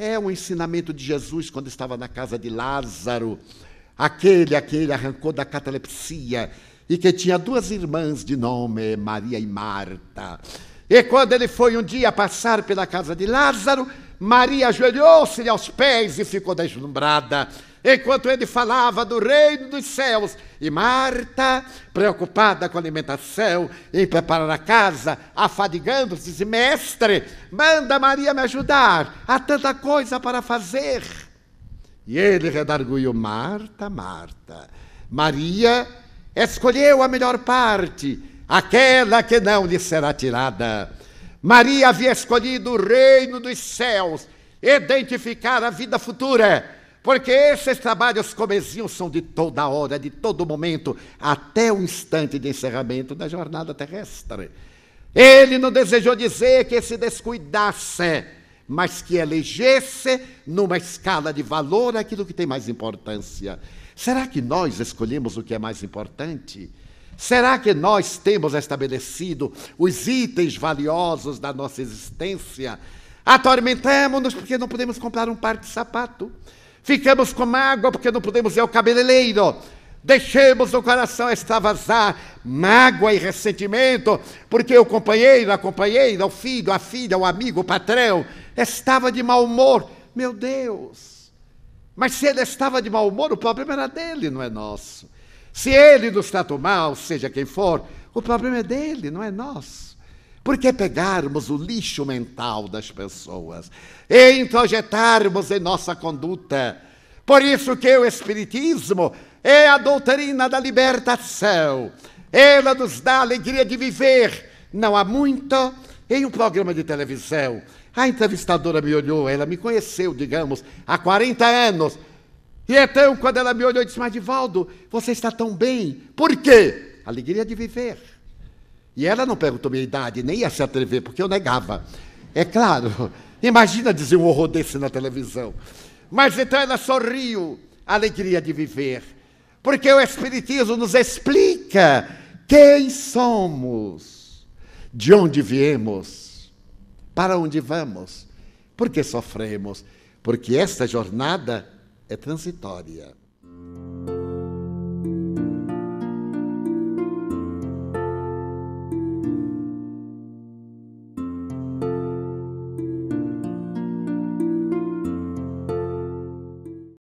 É um ensinamento de Jesus quando estava na casa de Lázaro, aquele a quem ele arrancou da catalepsia e que tinha duas irmãs de nome, Maria e Marta. E quando ele foi um dia passar pela casa de Lázaro, Maria ajoelhou-se-lhe aos pés e ficou deslumbrada, enquanto ele falava do reino dos céus. E Marta, preocupada com a alimentação, em preparar a casa, afadigando-se, disse: Mestre, manda Maria me ajudar, há tanta coisa para fazer. E ele redarguiu: Marta, Marta, Maria escolheu a melhor parte, aquela que não lhe será tirada. Maria havia escolhido o reino dos céus, identificar a vida futura, porque esses trabalhos comezinhos são de toda hora, de todo momento, até o instante de encerramento da jornada terrestre. Ele não desejou dizer que se descuidasse, mas que elegesse numa escala de valor aquilo que tem mais importância. Será que nós escolhemos o que é mais importante? Será que nós temos estabelecido os itens valiosos da nossa existência? Atormentamos-nos porque não podemos comprar um par de sapato. Ficamos com mágoa porque não podemos ir ao cabeleireiro. Deixemos o coração extravasar mágoa e ressentimento, porque o companheiro, a companheira, o filho, a filha, o amigo, o patrão estava de mau humor. Meu Deus! Mas se ele estava de mau humor, o problema era dele, não é nosso. Se ele nos trata mal, seja quem for, o problema é dele, não é nosso. Por que pegarmos o lixo mental das pessoas e introjetarmos em nossa conduta? Por isso que o Espiritismo é a doutrina da libertação. Ela nos dá a alegria de viver. Não há muito em um programa de televisão. A entrevistadora me olhou, ela me conheceu, digamos, há 40 anos. E então, quando ela me olhou, eu disse: Mas Divaldo, você está tão bem. Por quê? Alegria de viver. E ela não perguntou minha idade, nem ia se atrever, porque eu negava. É claro, imagina dizer um horror desse na televisão. Mas então ela sorriu, alegria de viver. Porque o Espiritismo nos explica quem somos, de onde viemos, para onde vamos, por que sofremos. Porque esta jornada é transitória.